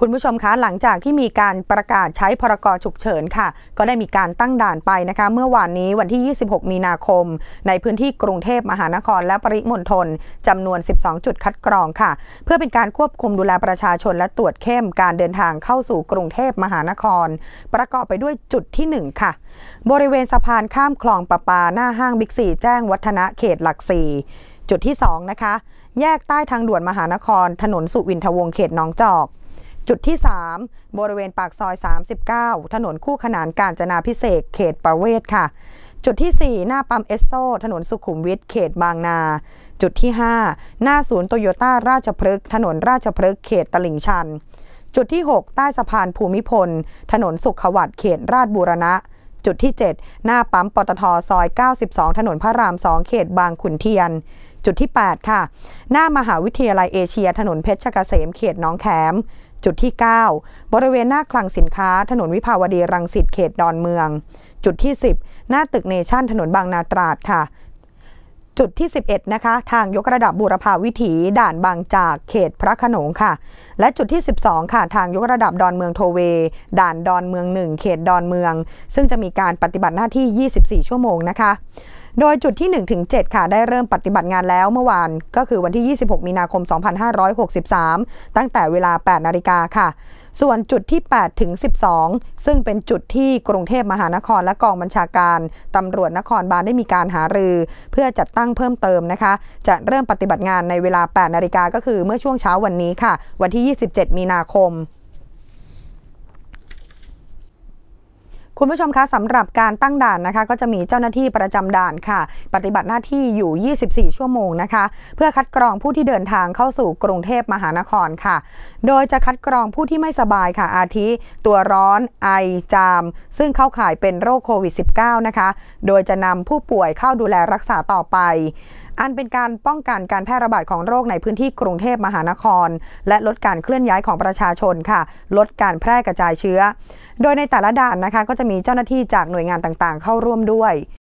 คุณผู้ชมคะ หลังจากที่มีการประกาศใช้พรกรฉุกเฉินค่ะ ก็ได้มีการตั้งด่านไปนะคะ เมื่อวานนี้วันที่ 26 มีนาคม ในพื้นที่กรุงเทพมหานครและปริมณฑลจำนวน 12 จุดคัดกรองค่ะ เพื่อเป็นการควบคุมดูแลประชาชนและตรวจเข้ม การเดินทางเข้าสู่กรุงเทพมหานคร ประกอบไปด้วยจุดที่ 1 ค่ะ บริเวณสะพานข้ามคลองประปา หน้าห้างบิ๊กซีแจ้งวัฒนะเขตหลักสี่ จุดที่2นะคะ แยกใต้ทางด่วนมหานคร ถนนสุวินทวงศ์เขตน้องจอกจุดที่ 3 บริเวณปากซอย 39 ถนนคู่ขนานกาญจนาพิเศษ เขตประเวศค่ะ จุดที่ 4 หน้าปั๊มเอสโซ ถนนสุขุมวิท เขตบางนา จุดที่ 5 หน้าศูนย์โตโยต้าราชพฤกษ์ ถนนราชพฤกษ์ เขตตลิ่งชัน จุดที่ 6 ใต้สะพานภูมิพล ถนนสุขวัตเขตราชบูรณะจุดที่ 7 หน้าปั๊มปตท ซอย 92 ถนนพระราม 2 เขตบางขุนเทียน จุดที่8ค่ะหน้ามหาวิทยาลัยเอเชียถนนเพชรเกษมเขตน้องแขม จุดที่ 9 บริเวณหน้าคลังสินค้าถนนวิภาวดีรังสิตเขตดอนเมือง จุดที่ 10 หน้าตึกเนชั่นถนนบางนาตราดค่ะจุดที่ 11นะคะทางยกระดับบูรพาวิถีด่านบางจากเขตพระขนงค่ะ และจุดที่ 12 ค่ะทางยกระดับดอนเมืองโทเว ด่านดอนเมือง 1 เขตดอนเมือง ซึ่งจะมีการปฏิบัติหน้าที่ 24 ชั่วโมงนะคะโดยจุดที่1ถึง7ค่ะได้เริ่มปฏิบัติงานแล้วเมื่อวานก็คือวันที่ 26 มีนาคม 2563 ตั้งแต่เวลา 8นาฬิกาค่ะ ส่วนจุดที่8ถึง12 ซึ่งเป็นจุดที่กรุงเทพมหานครและกองบัญชาการตำรวจนครบาลได้มีการหารือ เพื่อจัดตั้งเพิ่มเติมนะคะ จะเริ่มปฏิบัติงานในเวลา 8นาฬิกาก็คือเมื่อช่วงเช้าวันนี้ค่ะ วันที่ 27 มีนาคมคุณผู้ชมคะสำหรับการตั้งด่านนะคะ ก็จะมีเจ้าหน้าที่ประจำด่านค่ะ ปฏิบัติหน้าที่อยู่ 24 ชั่วโมงนะคะ เพื่อคัดกรองผู้ที่เดินทางเข้าสู่กรุงเทพมหานครค่ะ โดยจะคัดกรองผู้ที่ไม่สบายค่ะอาทิ ตัวร้อน ไอจาม ซึ่งเข้าข่ายเป็นโรคโควิด -19 นะคะโดยจะนำผู้ป่วยเข้าดูแลรักษาต่อไป อันเป็นการป้องกันการแพร่ระบาดของโรคในพื้นที่กรุงเทพมหานคร และลดการเคลื่อนย้ายของประชาชนค่ะ ลดการแพร่กระจายเชื้อ โดยในแต่ละด่านนะคะก็จะมีเจ้าหน้าที่จากหน่วยงานต่างๆเข้าร่วมด้วย